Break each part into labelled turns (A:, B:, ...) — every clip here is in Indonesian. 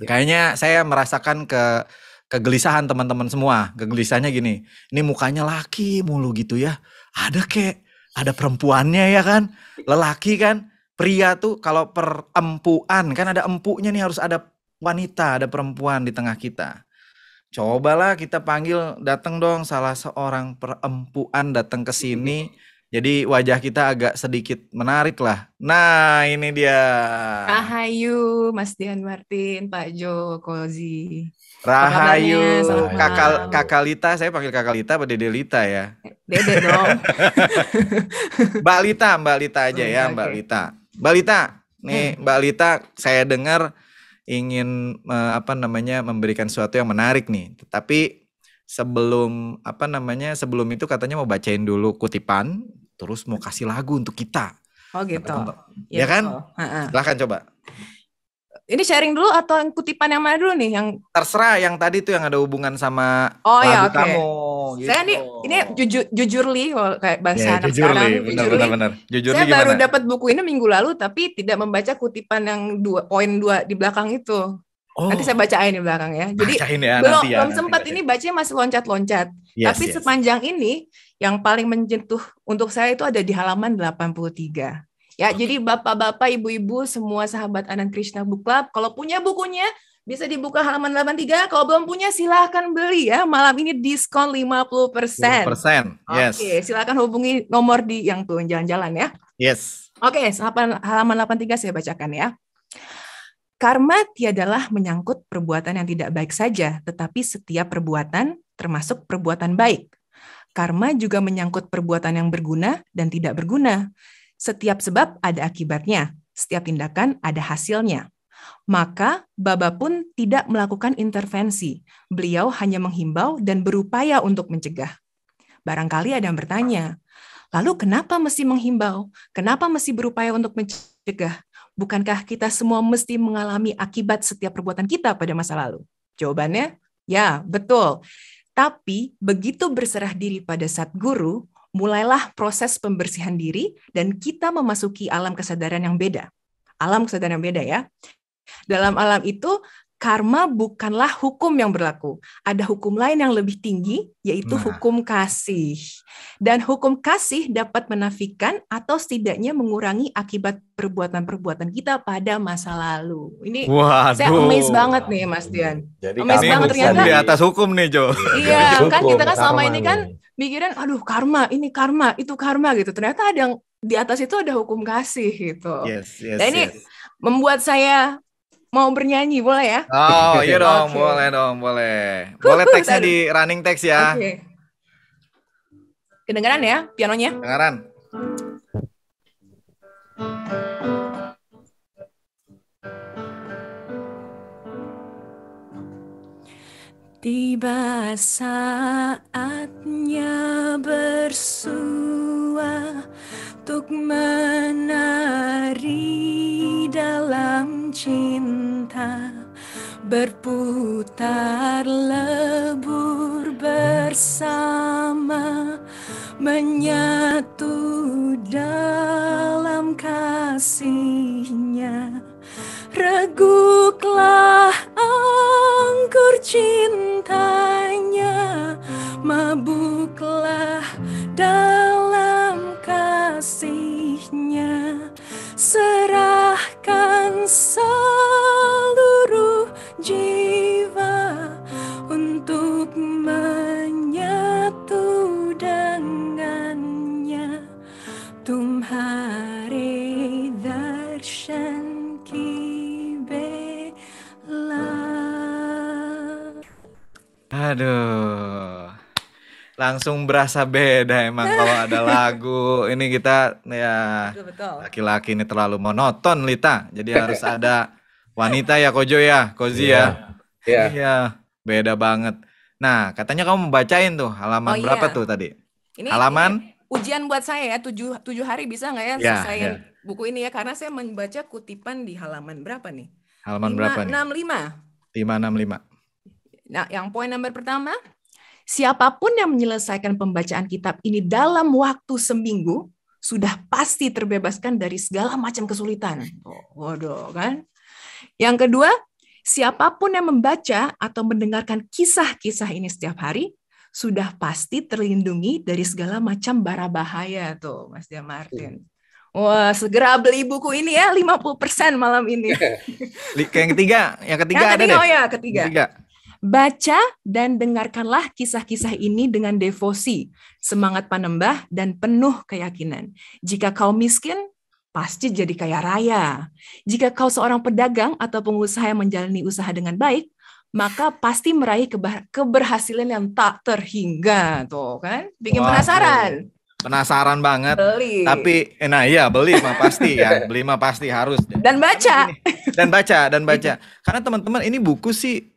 A: Iya. Kayaknya saya merasakan ke kegelisahan teman-teman semua. Kegelisahannya gini, ini mukanya laki mulu gitu ya. Ada kek, ada perempuannya ya kan, lelaki kan. Pria tuh kalau perempuan kan ada empuknya nih harus ada wanita, ada perempuan di tengah kita. Cobalah kita panggil datang dong salah seorang perempuan datang ke sini jadi wajah kita agak sedikit menarik lah. Nah ini dia.
B: Rahayu, Mas Dian Martin, Pak Jo, Kozi.
A: Rahayu, Kakal, Kakalita, saya panggil Kakalita apa Dede Lita ya?
B: Dede dong.
A: Mbak Lita, Mbak Lita aja ya, Mbak Lita. Mbak Lita, nih hmm. Mbak Lita, saya dengar ingin apa namanya memberikan sesuatu yang menarik nih. Tetapi sebelum apa namanya sebelum itu katanya mau bacain dulu kutipan terus mau kasih lagu untuk kita. Oh gitu. Ya, ya kan? Uh-uh. Silahkan coba.
B: Ini sharing dulu atau yang kutipan yang mana dulu nih? Yang
A: terserah yang tadi tuh yang ada hubungan sama oh, iya, lagu ya, okay. kamu. Gitu. Saya nih
B: gitu. ini jujur jujurly kayak bahasa yeah, anak jujurly, sekarang. Benar, Benar, benar. jujurly Saya baru dapat buku ini minggu lalu tapi tidak membaca kutipan yang dua poin dua di belakang itu. Oh. Nanti saya bacain di belakang ya. Jadi bacain ya, belum, ya, belum sempat ini bacanya masih loncat-loncat. Yes, Tapi yes. sepanjang ini yang paling menjentuh untuk saya itu ada di halaman 83. Ya, okay. jadi bapak-bapak, ibu-ibu, semua sahabat Anand Krishna Book Club, kalau punya bukunya bisa dibuka halaman 83. Kalau belum punya silahkan beli ya. Malam ini diskon 50%. persen. yes. Oke, okay, silahkan hubungi nomor di yang tuh jalan-jalan ya. Yes. Oke, okay, halaman 83 saya bacakan ya. Karma tiadalah menyangkut perbuatan yang tidak baik saja, tetapi setiap perbuatan termasuk perbuatan baik. Karma juga menyangkut perbuatan yang berguna dan tidak berguna. Setiap sebab ada akibatnya, setiap tindakan ada hasilnya. Maka Baba pun tidak melakukan intervensi. Beliau hanya menghimbau dan berupaya untuk mencegah. Barangkali ada yang bertanya, lalu kenapa mesti menghimbau? Kenapa mesti berupaya untuk mencegah? bukankah kita semua mesti mengalami akibat setiap perbuatan kita pada masa lalu? Jawabannya, ya, betul. Tapi begitu berserah diri pada saat guru, mulailah proses pembersihan diri dan kita memasuki alam kesadaran yang beda. Alam kesadaran yang beda ya. Dalam alam itu karma bukanlah hukum yang berlaku. Ada hukum lain yang lebih tinggi, yaitu nah. hukum kasih. Dan hukum kasih dapat menafikan atau setidaknya mengurangi akibat perbuatan-perbuatan kita pada masa lalu. Ini Waduh. saya amazed banget nih, Mas iya. Dian.
A: Jadi amazed banget ternyata. Di atas hukum nih, Jo. Iya, iya kan kita kan selama ini kan
B: mikirin, aduh karma, ini karma, itu karma gitu. Ternyata ada yang di atas itu ada hukum kasih gitu. Yes, yes, Dan ini yes. membuat saya mau bernyanyi boleh ya? Oh iya dong,
A: okay. boleh dong, boleh. Boleh teksnya di running text ya.
B: Okay. Kedengaran ya pianonya? Kedengaran. Tiba saatnya bersua untuk menari dalam cinta berputar lebur bersama menyatu dalam kasihnya reguklah angkur cintanya mabuklah dalam kasihnya Se
A: langsung berasa beda emang kalau ada lagu ini kita ya laki-laki ini terlalu monoton Lita jadi harus ada wanita ya Kojo ya Kozi ya iya yeah. yeah. beda banget nah katanya kamu membacain tuh halaman oh, iya. berapa yeah. tuh tadi ini, halaman ini
B: ujian buat saya ya tujuh tujuh hari bisa nggak ya yeah, selesai yeah. buku ini ya karena saya membaca kutipan di halaman berapa nih
A: halaman 5, berapa nih enam lima lima enam lima
B: nah yang poin nomor pertama Siapapun yang menyelesaikan pembacaan kitab ini dalam waktu seminggu, sudah pasti terbebaskan dari segala macam kesulitan. Oh, waduh, kan? Yang kedua, siapapun yang membaca atau mendengarkan kisah-kisah ini setiap hari, sudah pasti terlindungi dari segala macam bara bahaya tuh, Mas Dia Martin. Wah, segera beli buku ini ya, 50% malam ini.
A: yang ketiga, yang ketiga yang ada ketiga, deh. Oh ya, ketiga. ketiga.
B: Baca dan dengarkanlah kisah-kisah ini dengan devosi, semangat panembah, dan penuh keyakinan. Jika kau miskin, pasti jadi kaya raya. Jika kau seorang pedagang atau pengusaha yang menjalani usaha dengan baik, maka pasti meraih keberhasilan yang tak terhingga, tuh kan? Bikin Wah, penasaran.
A: penasaran banget. Beli. Tapi eh, nah iya beli mah pasti ya, beli mah pasti harus.
B: Dan baca.
A: Dan baca dan baca. Karena teman-teman ini buku sih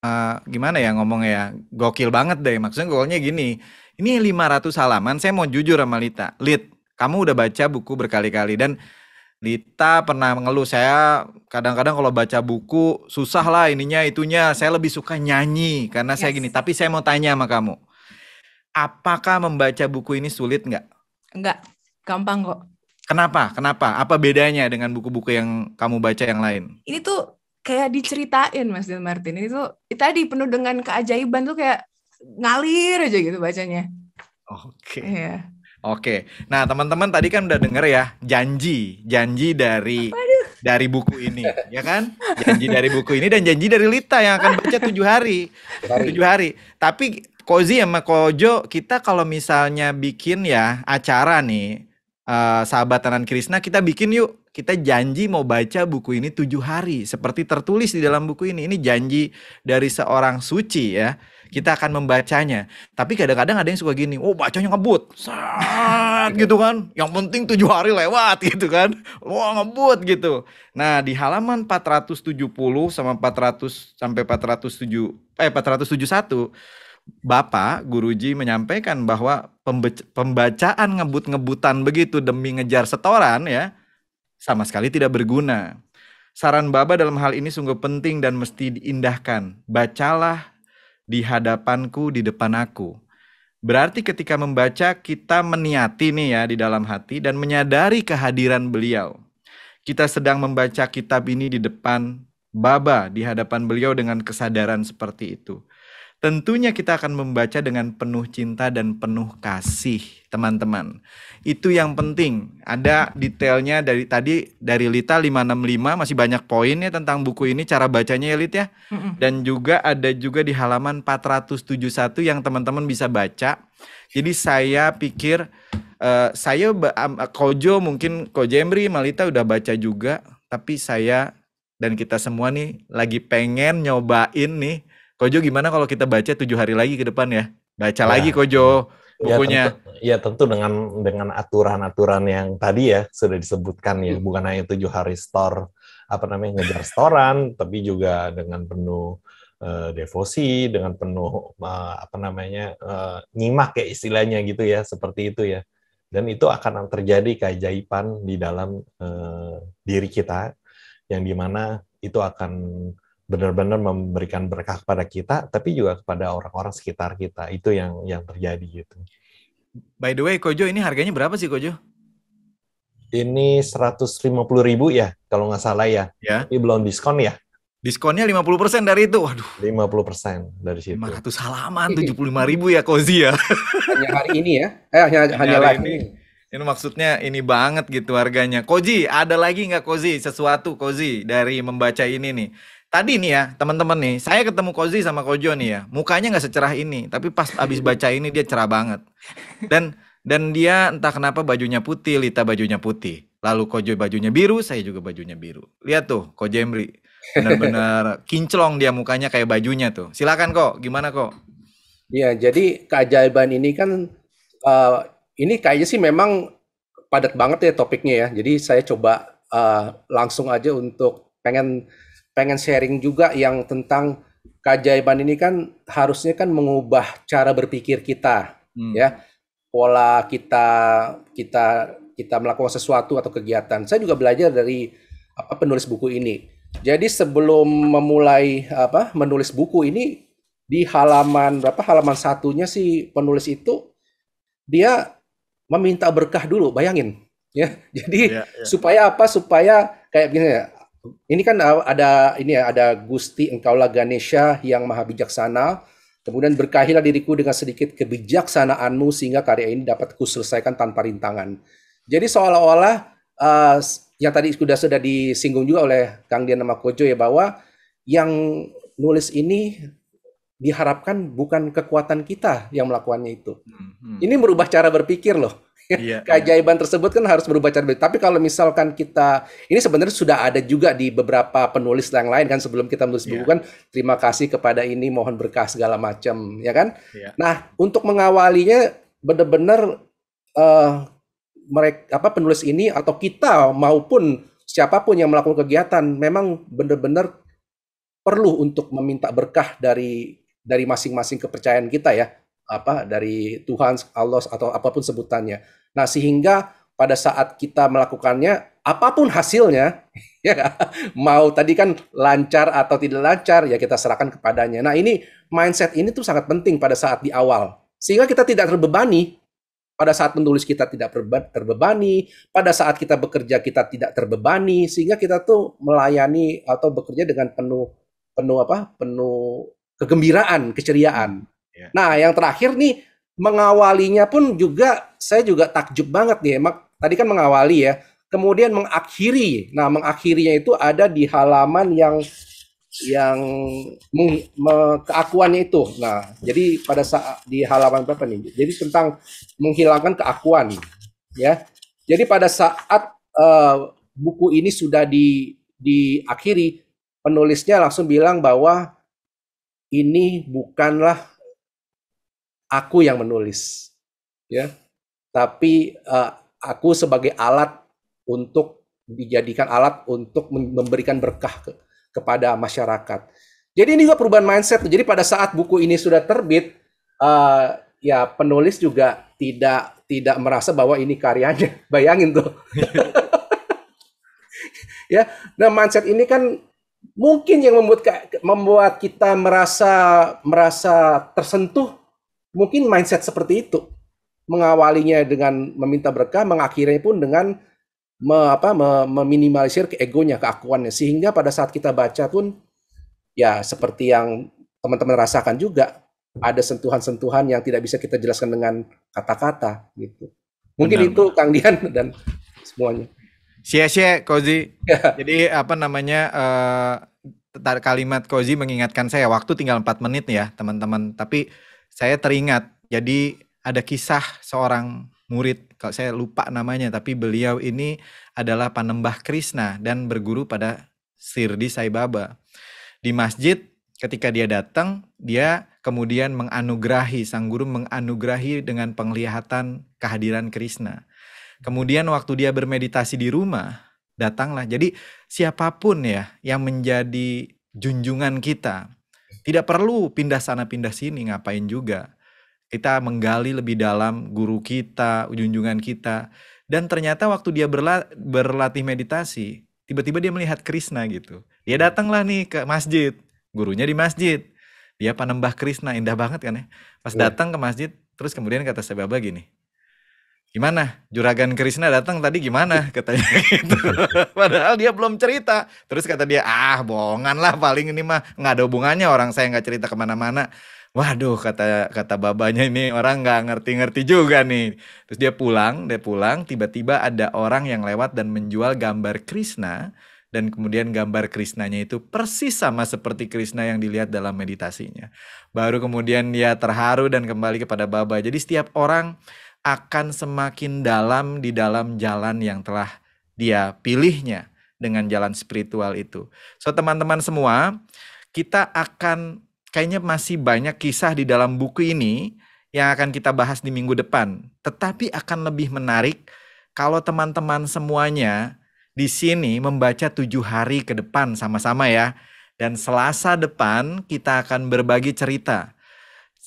A: Eh, gimana ya ngomong ya gokil banget deh maksudnya golnya gini ini 500 halaman saya mau jujur sama Lita Lit kamu udah baca buku berkali-kali dan Lita pernah mengeluh saya kadang-kadang kalau baca buku susah lah ininya itunya saya lebih suka nyanyi karena yes. saya gini tapi saya mau tanya sama kamu apakah membaca buku ini sulit nggak?
B: Nggak gampang kok.
A: Kenapa? Kenapa? Apa bedanya dengan buku-buku yang kamu baca yang lain?
B: Ini tuh kayak diceritain Mas Dean Martin itu tadi penuh dengan keajaiban tuh kayak ngalir aja gitu bacanya. Oke. Okay. Iya. Yeah.
A: Oke. Okay. Nah, teman-teman tadi kan udah denger ya janji, janji dari dari buku ini, ya kan? Janji dari buku ini dan janji dari Lita yang akan baca tujuh hari. Tujuh hari. Tapi Kozi sama Kojo kita kalau misalnya bikin ya acara nih eh, sahabat Tanan Krishna kita bikin yuk kita janji mau baca buku ini tujuh hari seperti tertulis di dalam buku ini ini janji dari seorang suci ya kita akan membacanya tapi kadang-kadang ada yang suka gini oh bacanya ngebut saat gitu kan yang penting tujuh hari lewat gitu kan wah oh, ngebut gitu nah di halaman 470 sama 400 sampai 407 eh 471 Bapak Guruji menyampaikan bahwa pembacaan ngebut-ngebutan begitu demi ngejar setoran ya sama sekali tidak berguna. Saran Baba dalam hal ini sungguh penting dan mesti diindahkan. Bacalah di hadapanku, di depan aku. Berarti ketika membaca kita meniati nih ya di dalam hati dan menyadari kehadiran beliau. Kita sedang membaca kitab ini di depan Baba di hadapan beliau dengan kesadaran seperti itu. Tentunya kita akan membaca dengan penuh cinta dan penuh kasih, teman-teman. Itu yang penting. Ada detailnya dari tadi dari Lita 565 masih banyak poinnya tentang buku ini cara bacanya ya Lita ya. Dan juga ada juga di halaman 471 yang teman-teman bisa baca. Jadi saya pikir uh, saya um, Kojo mungkin Kojemri Malita udah baca juga, tapi saya dan kita semua nih lagi pengen nyobain nih Kojo gimana kalau kita baca tujuh hari lagi ke depan ya? Baca ya. lagi Kojo ya, bukunya. Ya tentu,
C: ya tentu dengan dengan aturan-aturan yang tadi ya sudah disebutkan ya, hmm. bukan hanya tujuh hari store apa namanya ngejar storan, tapi juga dengan penuh eh, devosi, dengan penuh eh, apa namanya uh, nyimak ya istilahnya gitu ya, seperti itu ya. Dan itu akan terjadi keajaiban di dalam uh, diri kita, yang dimana itu akan benar-benar memberikan berkah kepada kita, tapi juga kepada orang-orang sekitar kita. Itu yang yang terjadi gitu.
A: By the way, Kojo ini harganya berapa sih Kojo?
C: Ini seratus lima puluh ribu ya, kalau nggak salah ya. Ya. Ini belum diskon ya. Diskonnya 50% dari itu. Waduh.
A: 50% dari situ. 500 halaman,
D: 75 iya, iya. ribu ya Kozi ya. Hanya hari ini ya. Eh, hanya, hanya, hanya hari ini.
A: Ini maksudnya ini banget gitu harganya. Koji, ada lagi nggak Koji sesuatu Koji dari membaca ini nih? Tadi nih ya teman-teman nih, saya ketemu Koji sama Kojo nih ya. Mukanya nggak secerah ini, tapi pas abis baca ini dia cerah banget. Dan dan dia entah kenapa bajunya putih, Lita bajunya putih. Lalu Kojo bajunya biru, saya juga bajunya biru. Lihat tuh Kojo Emri. benar-benar kinclong dia mukanya kayak bajunya tuh. Silakan kok, gimana kok?
D: Iya, jadi keajaiban ini kan uh, ini kayaknya sih memang padat banget ya topiknya ya. Jadi saya coba uh, langsung aja untuk pengen pengen sharing juga yang tentang keajaiban ini kan harusnya kan mengubah cara berpikir kita hmm. ya pola kita kita kita melakukan sesuatu atau kegiatan. Saya juga belajar dari apa penulis buku ini. Jadi sebelum memulai apa menulis buku ini di halaman berapa halaman satunya si penulis itu dia meminta berkah dulu, bayangin. Ya, jadi yeah, yeah. supaya apa? Supaya kayak begini ya. Ini kan uh, ada ini ya, ada Gusti Engkaulah Ganesha yang maha bijaksana. Kemudian berkahilah diriku dengan sedikit kebijaksanaanmu sehingga karya ini dapat kuselesaikan tanpa rintangan. Jadi seolah-olah uh, yang tadi sudah sudah disinggung juga oleh Kang Dian nama Kojo ya bahwa yang nulis ini diharapkan bukan kekuatan kita yang melakukannya itu. Hmm, hmm. Ini merubah cara berpikir loh. Yeah, iya. Keajaiban yeah. tersebut kan harus berubah cara berpikir. Tapi kalau misalkan kita, ini sebenarnya sudah ada juga di beberapa penulis yang lain kan sebelum kita menulis yeah. buku kan, terima kasih kepada ini, mohon berkah segala macam, ya kan? Yeah. Nah, untuk mengawalinya benar-benar uh, eh, mereka apa penulis ini atau kita maupun siapapun yang melakukan kegiatan memang benar-benar perlu untuk meminta berkah dari dari masing-masing kepercayaan kita ya apa dari Tuhan Allah atau apapun sebutannya. Nah sehingga pada saat kita melakukannya apapun hasilnya ya mau tadi kan lancar atau tidak lancar ya kita serahkan kepadanya. Nah ini mindset ini tuh sangat penting pada saat di awal sehingga kita tidak terbebani pada saat menulis kita tidak terbebani, pada saat kita bekerja kita tidak terbebani, sehingga kita tuh melayani atau bekerja dengan penuh penuh apa penuh kegembiraan, keceriaan. Yeah. Nah, yang terakhir nih mengawalinya pun juga saya juga takjub banget nih. tadi kan mengawali ya, kemudian mengakhiri. Nah, mengakhirinya itu ada di halaman yang yang keakuan me, itu. Nah, jadi pada saat di halaman berapa nih? Jadi tentang menghilangkan keakuan, ya. Jadi pada saat uh, buku ini sudah di diakhiri, penulisnya langsung bilang bahwa ini bukanlah aku yang menulis, ya, tapi uh, aku sebagai alat untuk dijadikan alat untuk memberikan berkah ke, kepada masyarakat. Jadi ini juga perubahan mindset. Jadi pada saat buku ini sudah terbit, uh, ya penulis juga tidak tidak merasa bahwa ini karyanya. Bayangin tuh. ya, nah mindset ini kan mungkin yang membuat membuat kita merasa merasa tersentuh mungkin mindset seperti itu mengawalinya dengan meminta berkah mengakhirinya pun dengan me, apa, me, meminimalisir egonya keakuannya sehingga pada saat kita baca pun ya seperti yang teman-teman rasakan juga ada sentuhan-sentuhan yang tidak bisa kita jelaskan dengan kata-kata gitu mungkin Benar. itu Kang Dian dan semuanya
A: Sia-sia Kozi. Ya. Jadi apa namanya uh, kalimat Kozi mengingatkan saya waktu tinggal 4 menit ya, teman-teman. Tapi saya teringat jadi ada kisah seorang murid kalau saya lupa namanya tapi beliau ini adalah panembah Krishna dan berguru pada Sirdi Sai Baba. Di masjid ketika dia datang, dia kemudian menganugerahi sang guru menganugerahi dengan penglihatan kehadiran Krishna. Kemudian waktu dia bermeditasi di rumah, datanglah. Jadi siapapun ya yang menjadi junjungan kita, tidak perlu pindah sana pindah sini ngapain juga. Kita menggali lebih dalam guru kita, junjungan kita. Dan ternyata waktu dia berla berlatih meditasi, tiba-tiba dia melihat Krishna gitu. Dia datanglah nih ke masjid, gurunya di masjid. Dia panembah Krishna, indah banget kan ya. Pas iya. datang ke masjid, terus kemudian kata saya Baba gini, gimana juragan Krishna datang tadi gimana katanya gitu padahal dia belum cerita terus kata dia ah bohongan lah paling ini mah nggak ada hubungannya orang saya nggak cerita kemana-mana waduh kata kata babanya ini orang nggak ngerti-ngerti juga nih terus dia pulang dia pulang tiba-tiba ada orang yang lewat dan menjual gambar Krishna dan kemudian gambar Krishnanya itu persis sama seperti Krishna yang dilihat dalam meditasinya baru kemudian dia terharu dan kembali kepada baba jadi setiap orang akan semakin dalam di dalam jalan yang telah dia pilihnya dengan jalan spiritual itu. So teman-teman semua, kita akan kayaknya masih banyak kisah di dalam buku ini yang akan kita bahas di minggu depan. Tetapi akan lebih menarik kalau teman-teman semuanya di sini membaca tujuh hari ke depan sama-sama ya. Dan Selasa depan kita akan berbagi cerita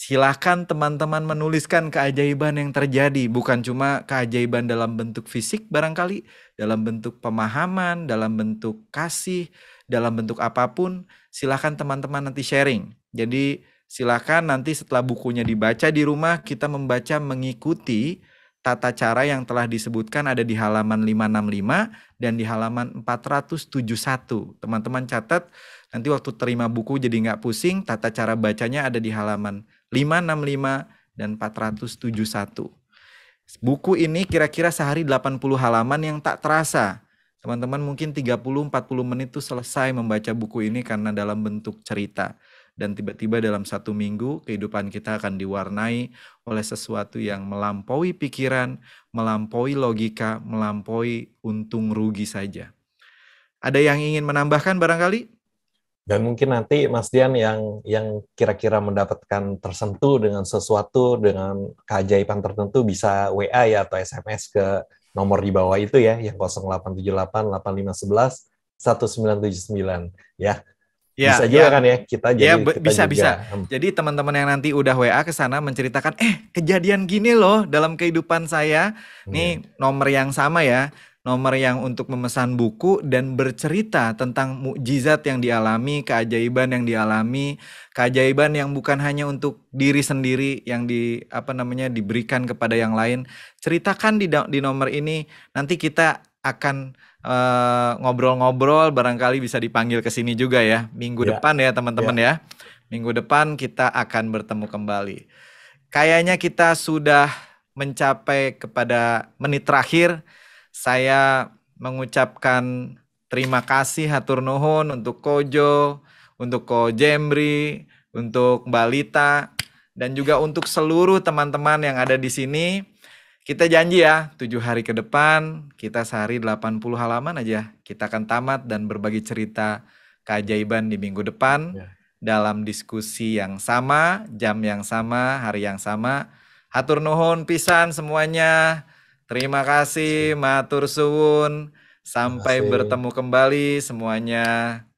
A: Silahkan teman-teman menuliskan keajaiban yang terjadi, bukan cuma keajaiban dalam bentuk fisik, barangkali dalam bentuk pemahaman, dalam bentuk kasih, dalam bentuk apapun. Silahkan teman-teman nanti sharing. Jadi, silahkan nanti setelah bukunya dibaca di rumah, kita membaca mengikuti tata cara yang telah disebutkan ada di halaman 565 dan di halaman 471. Teman-teman catat, nanti waktu terima buku jadi nggak pusing, tata cara bacanya ada di halaman 565 dan 471. Buku ini kira-kira sehari 80 halaman yang tak terasa. Teman-teman mungkin 30-40 menit itu selesai membaca buku ini karena dalam bentuk cerita. Dan tiba-tiba dalam satu minggu kehidupan kita akan diwarnai oleh sesuatu yang melampaui pikiran, melampaui logika, melampaui untung rugi saja. Ada yang ingin menambahkan barangkali? Dan mungkin nanti Mas Dian yang yang
C: kira-kira mendapatkan tersentuh dengan sesuatu dengan keajaiban tertentu bisa WA ya atau SMS ke nomor di bawah itu ya yang 0878 8511 1979 ya. Ya, bisa juga ya. kan ya kita ya, jadi ya, kita bisa juga. bisa.
A: Hmm. Jadi teman-teman yang nanti udah WA ke sana menceritakan eh kejadian gini loh dalam kehidupan saya. Hmm. Nih nomor yang sama ya nomor yang untuk memesan buku dan bercerita tentang mukjizat yang dialami, keajaiban yang dialami, keajaiban yang bukan hanya untuk diri sendiri yang di apa namanya diberikan kepada yang lain. Ceritakan di di nomor ini nanti kita akan eh, ngobrol-ngobrol uh, barangkali bisa dipanggil ke sini juga ya minggu yeah. depan ya teman-teman yeah. ya. Minggu depan kita akan bertemu kembali. Kayaknya kita sudah mencapai kepada menit terakhir. Saya mengucapkan terima kasih hatur nuhun untuk Kojo, untuk Ko Jemri, untuk Mbak Lita, dan juga untuk seluruh teman-teman yang ada di sini. Kita janji ya, tujuh hari ke depan kita sehari 80 halaman aja. Kita akan tamat dan berbagi cerita keajaiban di minggu depan ya. dalam diskusi yang sama, jam yang sama, hari yang sama. Hatur nuhun pisan semuanya. Terima kasih, matur suwun. Sampai bertemu kembali semuanya.